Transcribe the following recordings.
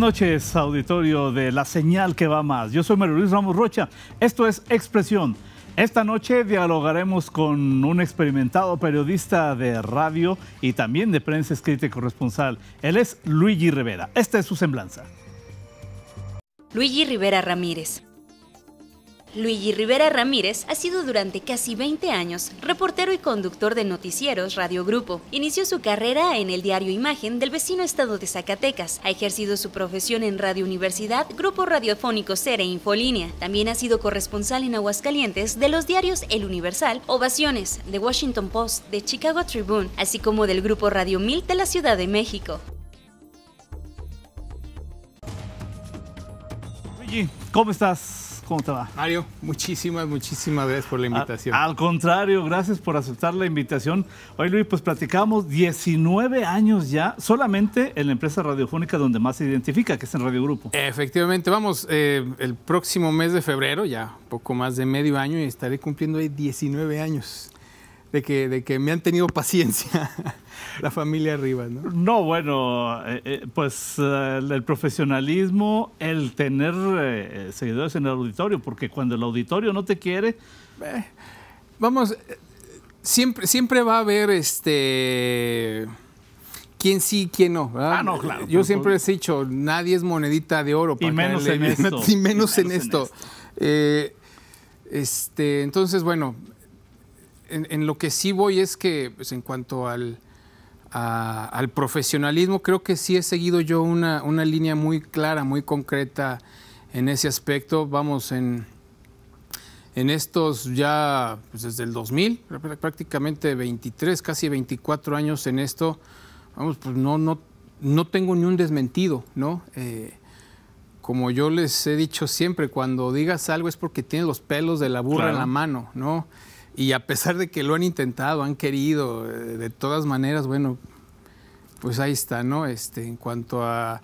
Buenas noches, auditorio de La Señal que va más. Yo soy Mario Luis Ramos Rocha. Esto es Expresión. Esta noche dialogaremos con un experimentado periodista de radio y también de prensa escrita y corresponsal. Él es Luigi Rivera. Esta es su semblanza. Luigi Rivera Ramírez, Luigi Rivera Ramírez ha sido durante casi 20 años reportero y conductor de noticieros Radio Grupo. Inició su carrera en el diario Imagen del vecino estado de Zacatecas. Ha ejercido su profesión en Radio Universidad, Grupo Radiofónico Cere Infolínea. También ha sido corresponsal en Aguascalientes de los diarios El Universal, Ovaciones, The Washington Post, The Chicago Tribune, así como del Grupo Radio 1000 de la Ciudad de México. Luigi, ¿cómo estás? ¿Cómo te va? Mario, muchísimas, muchísimas gracias por la invitación. al contrario, gracias por aceptar la invitación. Hoy, Luis, pues platicamos 19 años ya solamente en la empresa radiofónica donde más se identifica, que es en Radio Grupo. Efectivamente, vamos, eh, el próximo mes de febrero, ya poco más de medio año, y estaré cumpliendo ahí 19 años de que, de que me han tenido paciencia la familia arriba, ¿no? No, bueno, eh, eh, pues eh, el profesionalismo, el tener seguidores en el auditorio, porque cuando el auditorio no te quiere... vamos, siempre, siempre va a haber este... Quién sí, quién no. Ah, no, claro. Yo siempre les he dicho, nadie es monedita de oro. Para y, menos en esto. y menos, en, esto. este, entonces, bueno, en, lo que sí voy es que, pues, en cuanto al, al profesionalismo, creo que sí he seguido yo una, línea muy clara, muy concreta en ese aspecto. Vamos, en, en estos ya pues desde el 2000, prácticamente 23, casi 24 años en esto, vamos, pues no, no, no tengo ni un desmentido, ¿no? Eh, como yo les he dicho siempre, cuando digas algo es porque tienes los pelos de la burra en la mano, ¿no? Y a pesar de que lo han intentado, han querido, eh, de todas maneras, bueno, pues ahí está, ¿no? Este, en cuanto a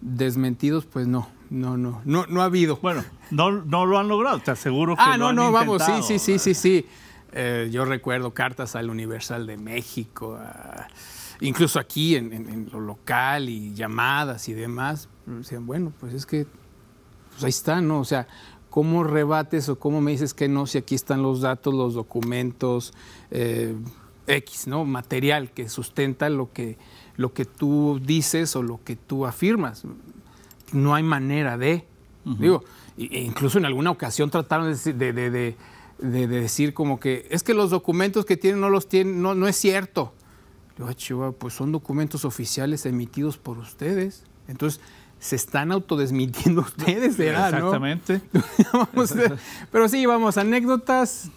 desmentidos, pues no, no, no, no, no ha habido. Bueno, no, no lo han logrado, te aseguro que ah, no, no, vamos, sí, sí, sí, sí, sí. Eh, yo recuerdo cartas al Universal de México, incluso aquí en, lo local y llamadas y demás. Decían, bueno, pues es que pues ahí está, ¿no? O sea, ¿cómo rebates o cómo me dices que no si aquí están los datos, los documentos, eh, X, ¿no? Material que sustenta lo que, lo que tú dices o lo que tú afirmas. No hay manera de. Digo, e incluso en alguna ocasión trataron de, decir como que es que los documentos que tienen no los tienen, no, no es cierto. Digo, ah, pues son documentos oficiales emitidos por ustedes. Entonces, se están autodesmitiendo ustedes, ¿verdad? Exactamente. pero sí, vamos, anécdotas.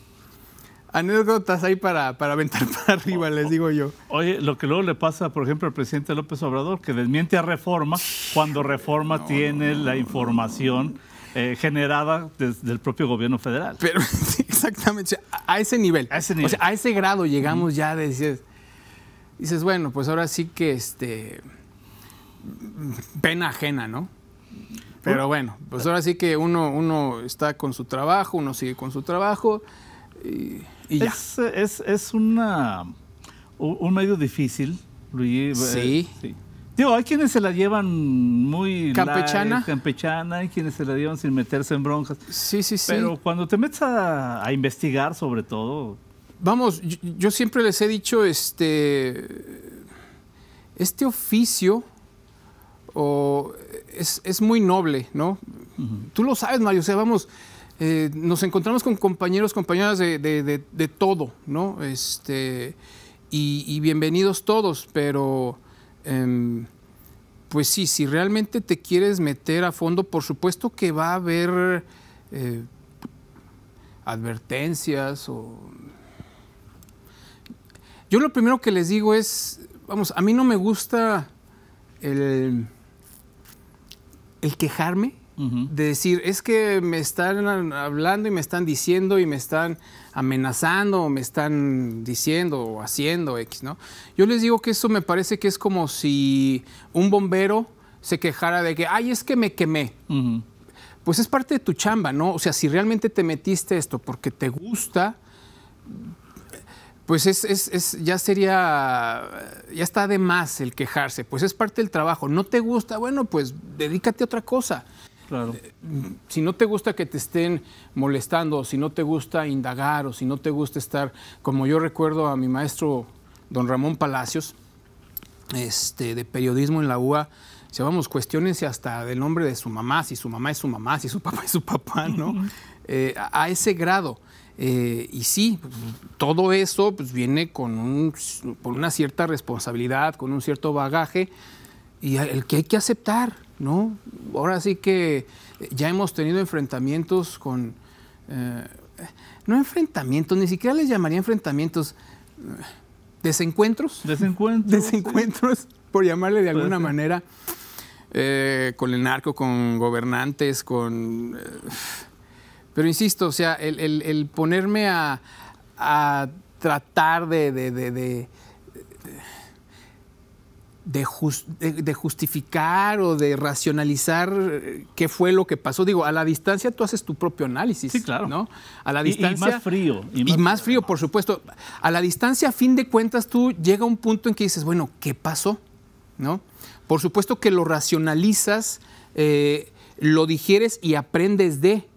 Anécdotas ahí para, para aventar para arriba, les digo yo. Oye, lo que luego le pasa, por ejemplo, al presidente López Obrador, que desmiente a Reforma cuando Reforma tiene la información eh, generada desde el propio gobierno federal. Pero exactamente, a ese nivel. A ese nivel. O sea, a ese grado llegamos ya de decir, dices, bueno, pues ahora sí que este pena ajena, ¿no? Pero bueno, pues ahora sí que uno, uno está con su trabajo, uno sigue con su trabajo y, ya. Es, una, un medio difícil, Luis. Eh, sí. Digo, hay quienes se la llevan muy campechana. campechana, hay quienes se la llevan sin meterse en broncas. Sí, sí, sí. Pero cuando te metes a, investigar, sobre todo. Vamos, yo, siempre les he dicho, este, este oficio o es, muy noble, ¿no? Tú lo sabes, Mario, o sea, vamos, eh, nos encontramos con compañeros, compañeras de, todo, ¿no? Este, y, bienvenidos todos, pero em, pues sí, si realmente te quieres meter a fondo, por supuesto que va a haber eh, advertencias o... Yo lo primero que les digo es, vamos, a mí no me gusta el el quejarme, de decir, es que me están hablando y me están diciendo y me están amenazando me están diciendo o haciendo X, ¿no? Yo les digo que eso me parece que es como si un bombero se quejara de que, ay, es que me quemé. Pues es parte de tu chamba, ¿no? O sea, si realmente te metiste esto porque te gusta, pues es, es, es, ya sería, ya está de más el quejarse, pues es parte del trabajo. No te gusta, bueno, pues dedícate a otra cosa. Claro. Eh, si no te gusta que te estén molestando, si no te gusta indagar, o si no te gusta estar, como yo recuerdo a mi maestro don Ramón Palacios, este, de periodismo en la UA, si vamos, hasta del nombre de su mamá, si su mamá es su mamá, si su papá es su papá, ¿no? Eh, a ese grado. Eh, y sí, todo eso pues, viene con, un, una cierta responsabilidad, con un cierto bagaje, y el que hay que aceptar, ¿no? Ahora sí que ya hemos tenido enfrentamientos con... Eh, no enfrentamientos, ni siquiera les llamaría enfrentamientos. Eh, desencuentros. Desencuentros. por llamarle de alguna manera. con el narco, con gobernantes, con... Pero insisto, o sea, el, ponerme a, tratar de, de, justificar o de racionalizar eh, qué fue lo que pasó. Digo, a la distancia tú haces tu propio análisis. Sí, claro. ¿no? A la distancia. Y, más frío. Y más, frío, por supuesto. A la distancia, a fin de cuentas, tú llega un punto en que dices, bueno, ¿qué pasó? ¿No? Por supuesto que lo racionalizas, eh, lo digieres y aprendes de.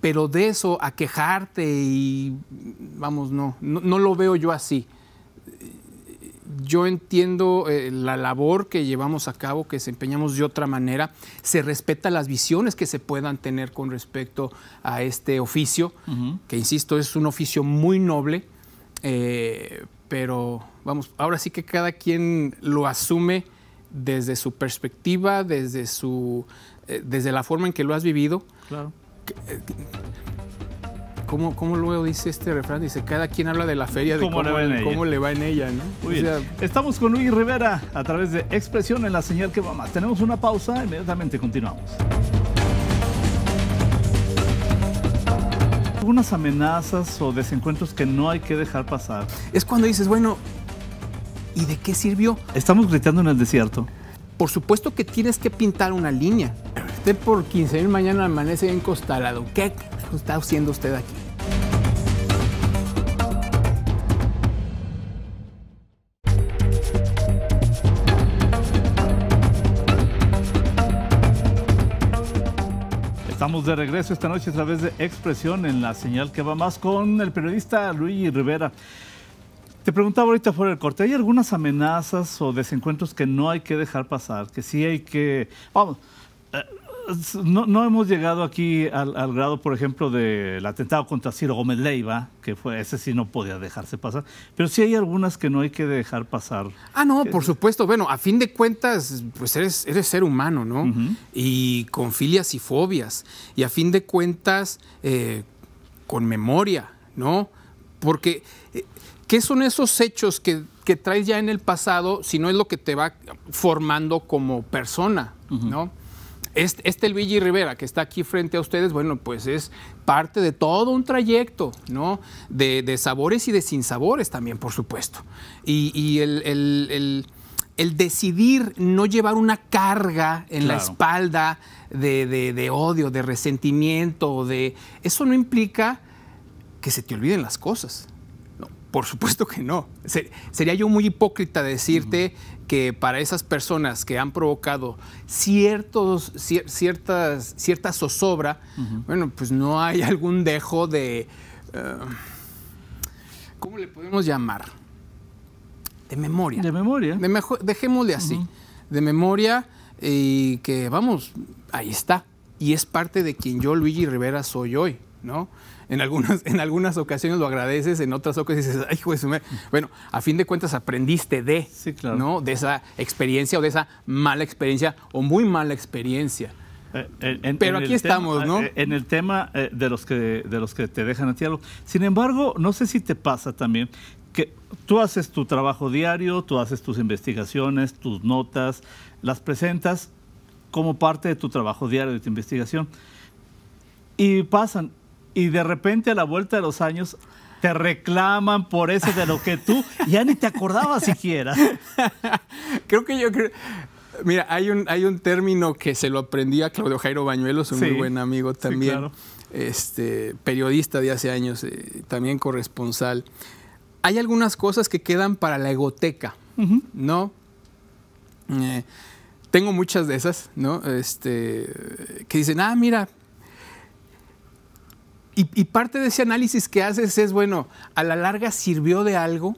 Pero de eso a quejarte y vamos, no, no, lo veo yo así. Yo entiendo eh, la labor que llevamos a cabo, que desempeñamos de otra manera. Se respeta las visiones que se puedan tener con respecto a este oficio, que insisto, es un oficio muy noble, eh, pero vamos, ahora sí que cada quien lo asume desde su perspectiva, desde su eh, desde la forma en que lo has vivido. Claro. Eh, ¿Cómo, ¿Cómo, luego dice este refrán? Dice, cada quien habla de la feria, de cómo, le, va en ella, Estamos con Luis Rivera a través de Expresión en la señal que va Tenemos una pausa, inmediatamente continuamos. Algunas amenazas o desencuentros que no hay que dejar pasar. Es cuando dices, bueno, ¿y de qué sirvió? Estamos gritando en el desierto. Por supuesto que tienes que pintar una línea. Usted por 15 mil mañana amanece en Costalado. ¿Qué está haciendo usted aquí? Estamos de regreso esta noche a través de Expresión en la señal que va más con el periodista Luigi Rivera. Te preguntaba ahorita fuera del corte, ¿hay algunas amenazas o desencuentros que no hay que dejar pasar? Que sí hay que... Vamos, eh, no, hemos llegado aquí al, grado, por ejemplo, del atentado contra Ciro Gómez Leiva, que fue ese sí no podía dejarse pasar, pero sí hay algunas que no hay que dejar pasar. Ah, no, por supuesto. Bueno, a fin de cuentas, pues eres, eres ser humano, ¿no? Y con filias y fobias. Y a fin de cuentas, eh, con memoria, ¿no? Porque, eh, ¿qué son esos hechos que traes ya en el pasado, si no es lo que te va formando como persona, ¿no? Este, este Luigi Rivera que está aquí frente a ustedes, bueno, pues es parte de todo un trayecto, ¿no? De, sabores y de sinsabores también, por supuesto. Y, el, decidir no llevar una carga en la espalda de, odio, de resentimiento, de. Eso no implica que se te olviden las cosas. por supuesto que no. sería yo muy hipócrita decirte que para esas personas que han provocado ciertos, ciertas, cierta zozobra, bueno, pues no hay algún dejo de... Eh, ¿Cómo le podemos llamar? De memoria. De memoria. dejémosle así. De memoria y que, vamos, ahí está. Y es parte de quien yo, Luigi Rivera, soy hoy. ¿no? En algunas, en algunas ocasiones lo agradeces, en otras ocasiones dices, ay, pues, bueno, a fin de cuentas aprendiste de, De esa experiencia o de esa mala experiencia o muy mala experiencia. Eh, eh, Pero aquí estamos, ¿no? Eh, en el tema de los, que, de los que te dejan a ti algo. Sin embargo, no sé si te pasa también que tú haces tu trabajo diario, tú haces tus investigaciones, tus notas, las presentas como parte de tu trabajo diario de tu investigación. Y pasan y de repente a la vuelta de los años te reclaman por ese de lo que tú ya ni te acordabas siquiera. creo que yo creo... Mira, hay un, hay un término que se lo aprendí a Claudio Jairo Bañuelos, un muy buen amigo también, este, periodista de hace años, eh, también corresponsal. Hay algunas cosas que quedan para la egoteca, ¿no? Eh, tengo muchas de esas, ¿no? Este, que dicen, ah, mira, y, parte de ese análisis que haces es, bueno, a la larga sirvió de algo.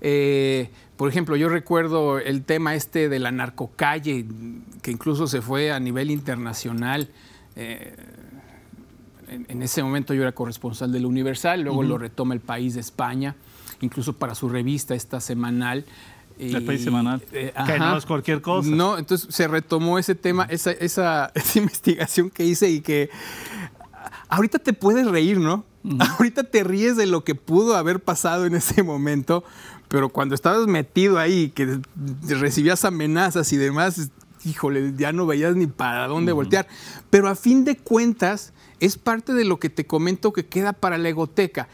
Eh, por ejemplo, yo recuerdo el tema este de la narcocalle, que incluso se fue a nivel internacional. Eh, en, ese momento yo era corresponsal del Universal, luego lo retoma el país de España, incluso para su revista esta semanal. El país semanal. Eh, que no es cualquier cosa. No, entonces se retomó ese tema, esa investigación que hice y que ahorita te puedes reír, ¿no? Ahorita te ríes de lo que pudo haber pasado en ese momento, pero cuando estabas metido ahí, que recibías amenazas y demás, híjole, ya no veías ni para dónde voltear. Pero a fin de cuentas, es parte de lo que te comento que queda para la egoteca.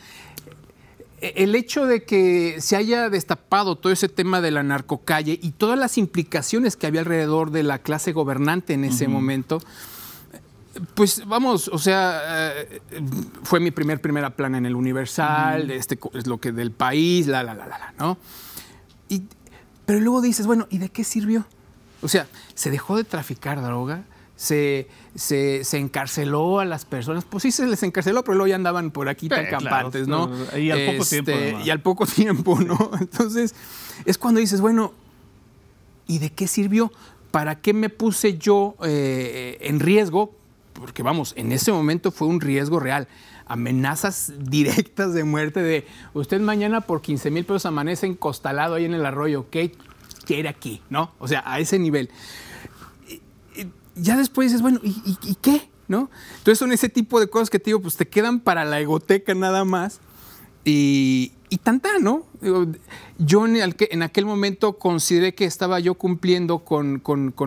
E-, el hecho de que se haya destapado todo ese tema de la narcocalle y todas las implicaciones que había alrededor de la clase gobernante en ese momento, pues vamos, o sea, eh, fue mi primer primera plana en el Universal, este es lo que del país, la, la, la, la, la, ¿no? Y, pero luego dices, bueno, ¿y de qué sirvió? O sea, se dejó de traficar droga, se, encarceló a las personas. Pues sí se les encarceló, pero luego ya andaban por aquí tan eh, campantes, ¿no? Y al poco este, tiempo. Y al poco tiempo, ¿no? Entonces, es cuando dices, bueno, ¿y de qué sirvió? ¿Para qué me puse yo eh, en riesgo porque vamos, en ese momento fue un riesgo real. Amenazas directas de muerte de usted mañana por 15 mil pesos amanece encostalado ahí en el arroyo, ¿qué quiere aquí? ¿No? O sea, a ese nivel. ya después dices, bueno, ¿y, ¿y, qué? ¿No? Entonces son ese tipo de cosas que te digo, pues te quedan para la egoteca nada más. Y, y tanta, ¿no? Yo en, aquel momento consideré que estaba yo cumpliendo con,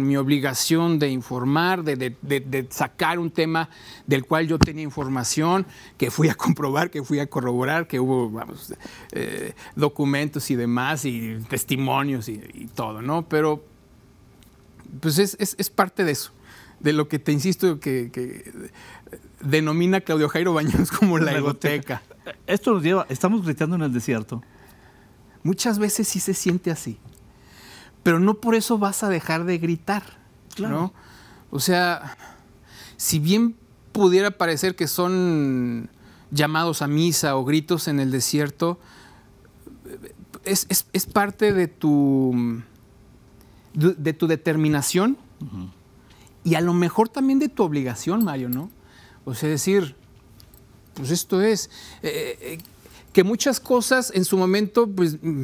mi obligación de informar, de, sacar un tema del cual yo tenía información, que fui a comprobar, que fui a corroborar, que hubo eh, documentos y demás, y testimonios y, todo, ¿no? Pero pues es, es, parte de eso de lo que te insisto que, eh, denomina Claudio Jairo Baños como la egoteca esto nos lleva, estamos gritando en el desierto. Muchas veces sí se siente así, pero no por eso vas a dejar de gritar, claro. O sea, si bien pudiera parecer que son llamados a misa o gritos en el desierto, es, parte de tu, de, tu determinación y a lo mejor también de tu obligación, Mario, ¿no? O sea, decir, pues esto es. Eh, eh, que muchas cosas en su momento, pues, mm,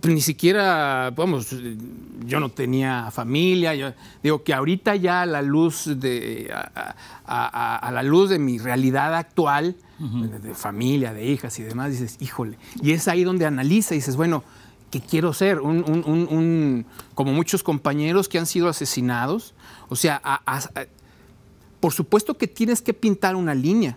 pues, ni siquiera, vamos, yo no tenía familia, digo que ahorita ya a la luz de, a, la luz de mi realidad actual, de familia, de hijas y demás, dices, híjole, y es ahí donde analiza y dices, bueno, ¿qué quiero ser? como muchos compañeros que han sido asesinados, o sea, por supuesto que tienes que pintar una línea.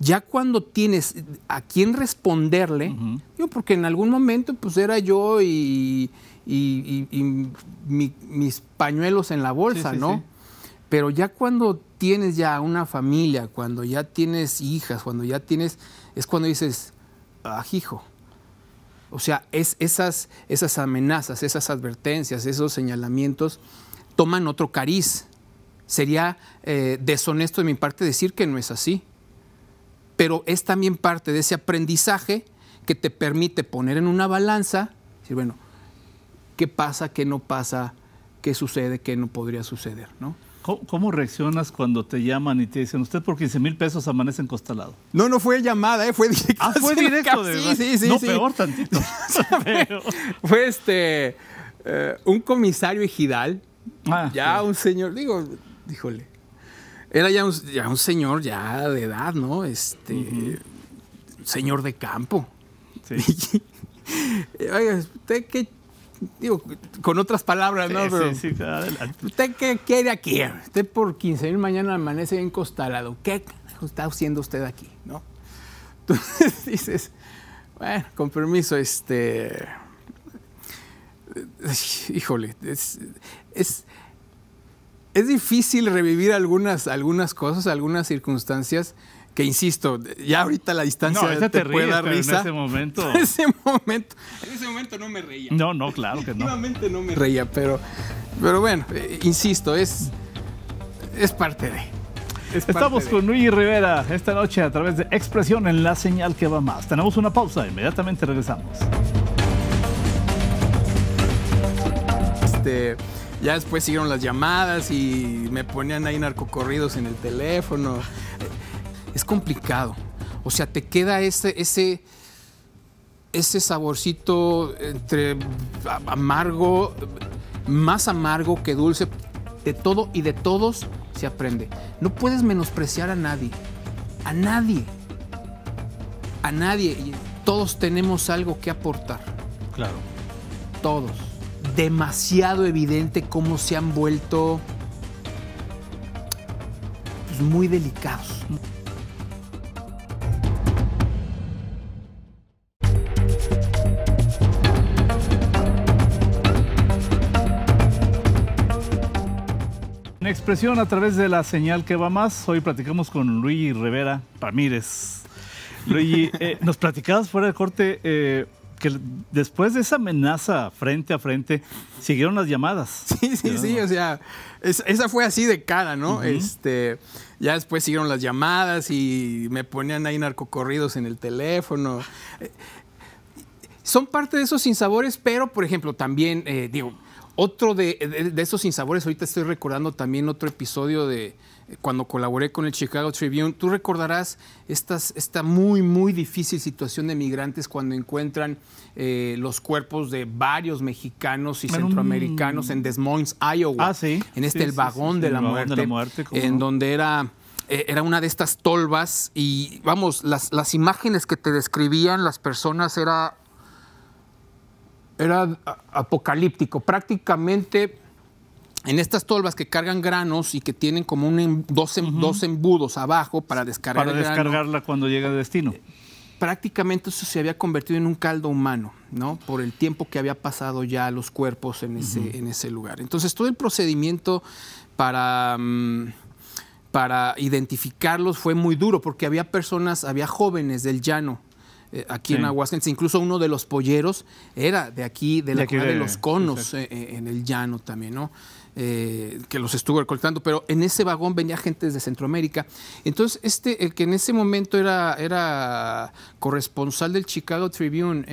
Ya cuando tienes a quién responderle, yo porque en algún momento pues era yo y, mis pañuelos en la bolsa, ¿no? Pero ya cuando tienes ya una familia, cuando ya tienes hijas, cuando ya tienes, es cuando dices, ah, hijo. O sea, es, esas, esas amenazas, esas advertencias, esos señalamientos toman otro cariz sería eh, deshonesto de mi parte decir que no es así. Pero es también parte de ese aprendizaje que te permite poner en una balanza, decir, bueno, ¿qué pasa, qué no pasa, qué sucede, qué no podría suceder? ¿no? ¿Cómo, reaccionas cuando te llaman y te dicen, usted por 15 mil pesos amanece en costalado? No, no fue llamada, eh, fue directo. Ah, fue directo, Sí, sí, sí. No, peor tantito. fue, este, eh, un comisario ejidal, ah, ya un señor, digo, Híjole, Era ya un, señor ya de edad, ¿no? Este, señor de campo. Sí. Oiga, usted qué digo, con otras palabras, ¿no? sí, sí, adelante. ¿Usted qué quiere aquí? Usted por 15 mil mañana amanece en Costalado. ¿Qué está haciendo usted aquí? ¿No? Entonces dices, bueno, con permiso, este. Híjole, es, es, es difícil revivir algunas, algunas cosas, algunas circunstancias que insisto, ya ahorita la distancia no, te, te puede dar risa. En ese momento. En ese momento. En ese momento no me reía. No, no, claro que no. no me reía, pero, pero bueno, eh, insisto, es, es parte de. Estamos con Luis Rivera esta noche a través de Expresión en la señal que va más. Tenemos una pausa, inmediatamente regresamos. Este. Ya después siguieron las llamadas y me ponían ahí narcocorridos en el teléfono. Es complicado. O sea, te queda ese, ese, ese saborcito entre amargo, más amargo que dulce. De todo y de todos se aprende. No puedes menospreciar a nadie. A nadie. A nadie. Todos tenemos algo que aportar. Claro. Todos demasiado evidente cómo se han vuelto pues, muy delicados. En expresión a través de la señal que va más, hoy platicamos con Luigi Rivera Ramírez. Luigi, eh, nos platicabas fuera de corte eh, porque después de esa amenaza frente a frente, siguieron las llamadas. Sí, sí, sí, o sea, esa fue así de cara, ¿no? Este, ya después siguieron las llamadas y me ponían ahí narcocorridos en el teléfono. Son parte de esos sinsabores, pero, por ejemplo, también, eh, digo, otro de esos sinsabores, ahorita estoy recordando también otro episodio de, cuando colaboré con el Chicago Tribune, tú recordarás estas, esta muy, muy difícil situación de migrantes cuando encuentran eh, los cuerpos de varios mexicanos y centroamericanos en Des Moines, Iowa, ah, ¿sí? en este el vagón, de, la muerte, en donde era eh, era una de estas tolvas y vamos, las, las imágenes que te describían las personas era, era apocalíptico. Prácticamente en estas tolvas que cargan granos y que tienen como un, em, em, dos, embudos abajo para descargar descargarla cuando llega al destino. Eh, prácticamente eso se había convertido en un caldo humano, ¿no? Por el tiempo que había pasado ya los cuerpos en ese, en ese lugar. Entonces, todo el procedimiento para. Mm, para identificarlos fue muy duro porque había personas, había jóvenes del llano eh, aquí en Aguascalientes, incluso uno de los polleros era de aquí, de la de, de, los conos eh, en el llano también, ¿no? Eh, que los estuvo recolectando, pero en ese vagón venía gente desde Centroamérica. Entonces, este, el que en ese momento era, era corresponsal del Chicago Tribune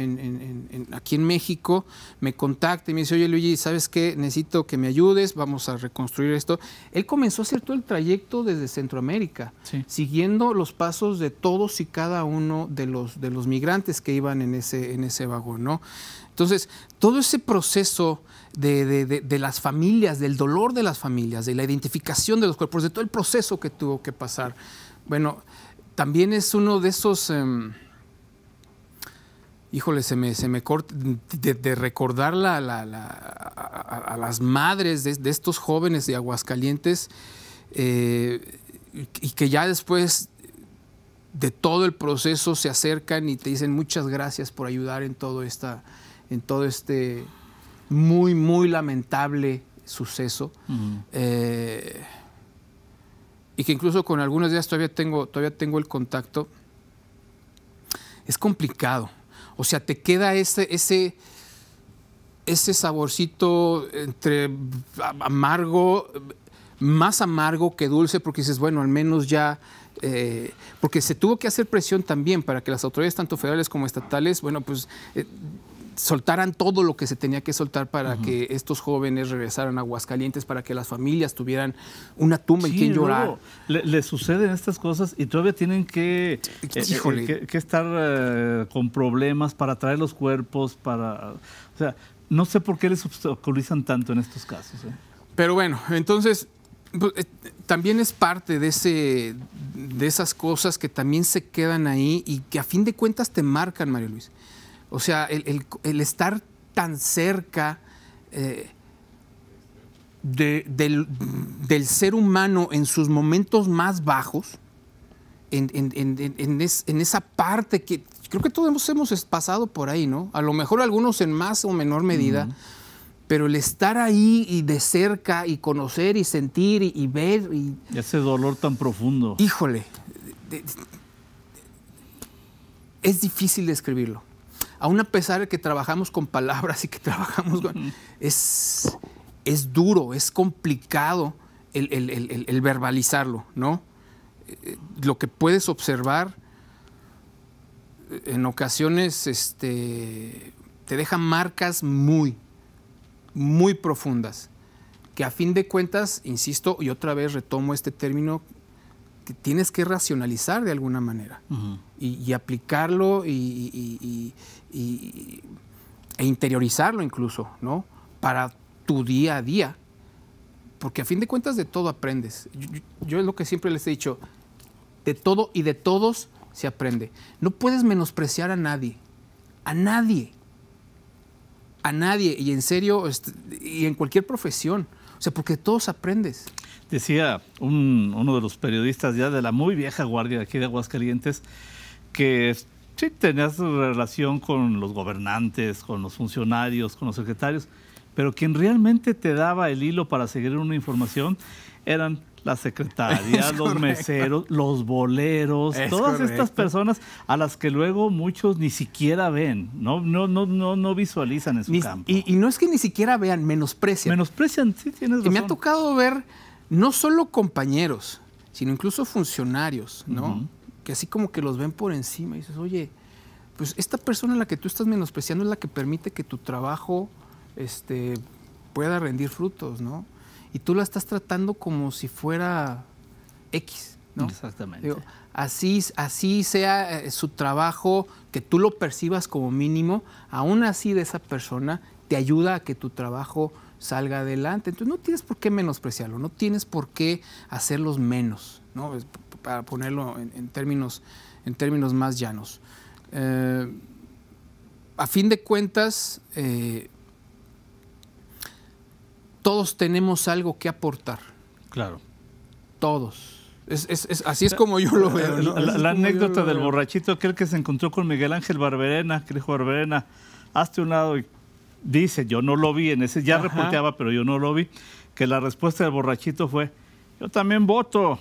aquí en México, me contacta y me dice, oye Luigi, ¿sabes qué? Necesito que me ayudes, vamos a reconstruir esto. Él comenzó a hacer todo el trayecto desde Centroamérica, siguiendo los pasos de todos y cada uno de los, de los migrantes que iban en ese, en ese vagón, ¿no? Entonces, todo ese proceso de, las familias, del dolor de las familias, de la identificación de los cuerpos, de todo el proceso que tuvo que pasar. Bueno, también es uno de esos... Em, híjole, se me, corta, de, recordar a, las madres de, estos jóvenes de Aguascalientes eh, y que ya después de todo el proceso se acercan y te dicen muchas gracias por ayudar en todo, esta, en todo este muy, muy lamentable suceso. Eh, y que incluso con algunos días todavía tengo, todavía tengo el contacto. Es complicado. O sea, te queda ese, ese, saborcito entre amargo, más amargo que dulce, porque dices, bueno, al menos ya. Eh, porque se tuvo que hacer presión también para que las autoridades, tanto federales como estatales, bueno, pues eh, soltaran todo lo que se tenía que soltar para que estos jóvenes regresaran a Aguascalientes, para que las familias tuvieran una tumba en quien llorar. Le, suceden estas cosas y todavía tienen que, eh, eh, estar eh, con problemas para traer los cuerpos, para... O sea, no sé por qué les obstaculizan tanto en estos casos. Pero bueno, entonces pues, también es parte de, ese, de esas cosas que también se quedan ahí y que a fin de cuentas te marcan, Mario Luis. O sea, el, estar tan cerca eh, del, ser humano en sus momentos más bajos, en, esa parte que creo que todos hemos pasado por ahí, ¿no? A lo mejor algunos en más o menor medida, pero el estar ahí y de cerca y conocer y sentir y, ver y... Ese dolor tan profundo. Híjole, es difícil describirlo aún a pesar de que trabajamos con palabras y que trabajamos con... es, es duro, es complicado el, verbalizarlo, ¿no? Eh, lo que puedes observar eh, en ocasiones este, te deja marcas muy, muy profundas, que a fin de cuentas, insisto, y otra vez retomo este término, que tienes que racionalizar de alguna manera y, aplicarlo y, y, e interiorizarlo incluso, ¿no? Para tu día a día. Porque a fin de cuentas de todo aprendes. Yo, es lo que siempre les he dicho, de todo y de todos se aprende. No puedes menospreciar a nadie, a nadie, a nadie, y en serio, este, y en cualquier profesión. O sea, porque todos aprendes. Decía uno de los periodistas ya de la muy vieja guardia aquí de Aguascalientes que Sí, tenías relación con los gobernantes, con los funcionarios, con los secretarios, pero quien realmente te daba el hilo para seguir una información eran las secretarias, los meseros, los boleros, todas estas personas a las que luego muchos ni siquiera ven, no, no, no, no, no visualizan en su campo. Y, no es que ni siquiera vean, menosprecian. Menosprecian, sí, tienes razón. Y me ha tocado ver no solo compañeros, sino incluso funcionarios, ¿no? que así como que los ven por encima y dices, oye, pues esta persona a la que tú estás menospreciando es la que permite que tu trabajo este, pueda rendir frutos, ¿no? Y tú la estás tratando como si fuera X, ¿no? Exactamente. así, así sea eh, su trabajo, que tú lo percibas como mínimo, aún así de esa persona te ayuda a que tu trabajo salga adelante. Entonces no tienes por qué menospreciarlo, no tienes por qué hacerlos menos, ¿no? para ponerlo en, términos, en términos más llanos. Eh, a fin de cuentas, eh, todos tenemos algo que aportar. Claro. Todos. así es como yo lo eh, veo. La, anécdota del borrachito, aquel que se encontró con Miguel Ángel Barberena, que dijo, Barberena, hazte un lado y dice, yo no lo vi, en ese ya reportaba, pero yo no lo vi, que la respuesta del borrachito fue, yo también voto.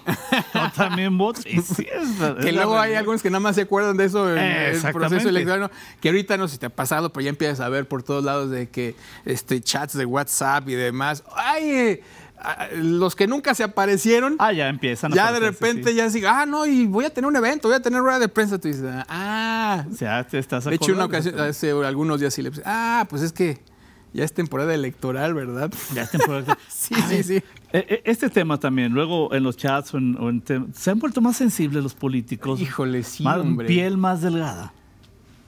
Yo también voto. que luego hay algunos que nada más se acuerdan de eso en el proceso electoral. Que ahorita no si te ha pasado, pero ya empiezas a ver por todos lados de que este chats de WhatsApp y demás. ¡Ay! Eh, ah, los que nunca se aparecieron. Ah, ya empiezan. Ya de repente ya digo, ah, no, y voy a tener un evento, voy a tener rueda de prensa. Tú dices, ah. O te estás De hecho, una ocasión, hace algunos días y le puse, ah, pues es que ya es temporada electoral, ¿verdad? Ya es temporada electoral. sí, sí, sí. Eh, eh, este tema también, luego en los chats en, se han vuelto más sensibles los políticos. Híjole, sí, hombre. Piel más delgada.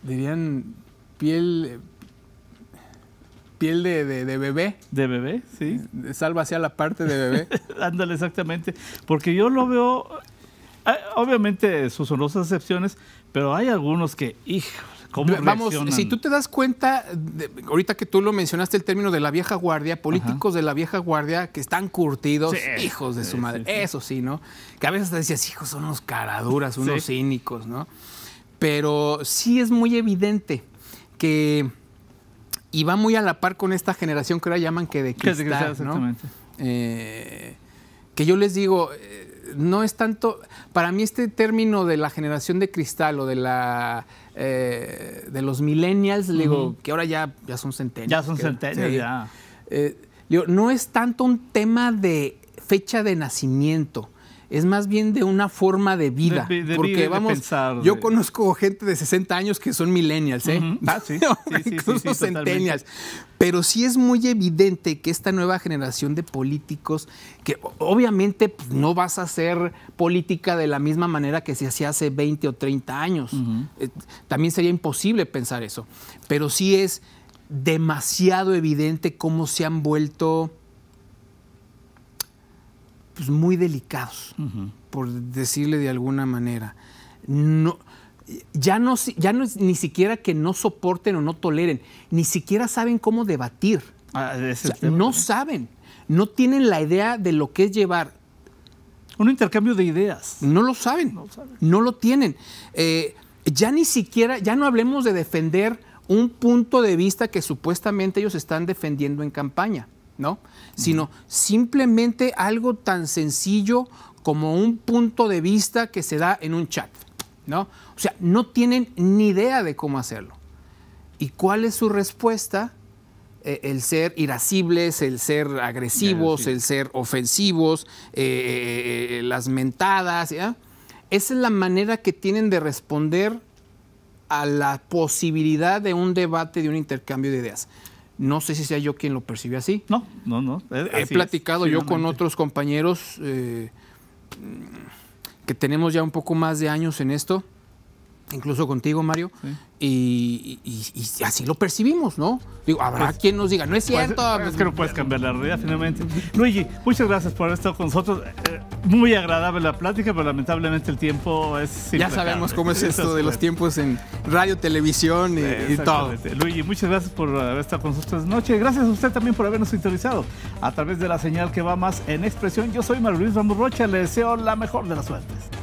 Dirían piel piel de, bebé. De bebé, sí. Eh, salva hacia la parte de bebé. Ándale, exactamente. Porque yo lo veo, obviamente sus honrosas excepciones, pero hay algunos que, hijo, Vamos, si tú te das cuenta, ahorita que tú lo mencionaste el término de la vieja guardia, políticos de la vieja guardia que están curtidos, hijos de su madre, eso sí, ¿no? Que a veces te decías, hijos, son unos caraduras, unos cínicos, ¿no? Pero sí es muy evidente que y va muy a la par con esta generación que ahora llaman que de cristal, que ¿no? Eh, que yo les digo, eh, no es tanto, para mí este término de la generación de cristal o de la eh, de los millennials, digo, que ahora ya, ya son centenios. Ya son centenios, ya. Eh, no es tanto un tema de fecha de nacimiento, es más bien de una forma de vida. porque vamos, yo conozco gente de 60 años que son millennials, ¿eh? Ah, sí. Incluso centennials. Pero sí es muy evidente que esta nueva generación de políticos, que obviamente pues, no vas a hacer política de la misma manera que se hacía hace 20 o 30 años. Eh, también sería imposible pensar eso. Pero sí es demasiado evidente cómo se han vuelto pues, muy delicados, por decirle de alguna manera. No, ya no, ya no ni siquiera que no soporten o no toleren, ni siquiera saben cómo debatir. Ah, no, saben, no tienen la idea de lo que es llevar. Un intercambio de ideas. No lo saben, no, lo tienen. Eh, ya ni siquiera, ya no hablemos de defender un punto de vista que supuestamente ellos están defendiendo en campaña. ¿no? Sino simplemente algo tan sencillo como un punto de vista que se da en un chat, ¿no? O sea, no tienen ni idea de cómo hacerlo. ¿Y cuál es su respuesta? Eh, el ser irascibles, el ser agresivos, el ser ofensivos, eh, eh, las mentadas, Esa es la manera que tienen de responder a la posibilidad de un debate, de un intercambio de ideas. No sé si sea yo quien lo percibe así. No, no, no. He platicado yo con otros compañeros eh, que tenemos ya un poco más de años en esto, incluso contigo, Mario, y, así lo percibimos, ¿no? Digo, habrá pues, quien nos diga, no es pues, cierto. es pues, que no puedes cambiar la realidad finalmente. Luigi, muchas gracias por haber estado con nosotros. Eh, muy agradable la plática, pero lamentablemente el tiempo es. Ya sabemos cómo es esto de los tiempos en radio, televisión y, todo. Luigi, muchas gracias por haber estado con nosotros esta noche. Gracias a usted también por habernos sintonizado a través de la señal que va más en expresión. Yo soy Mario Luis le deseo la mejor de las suertes.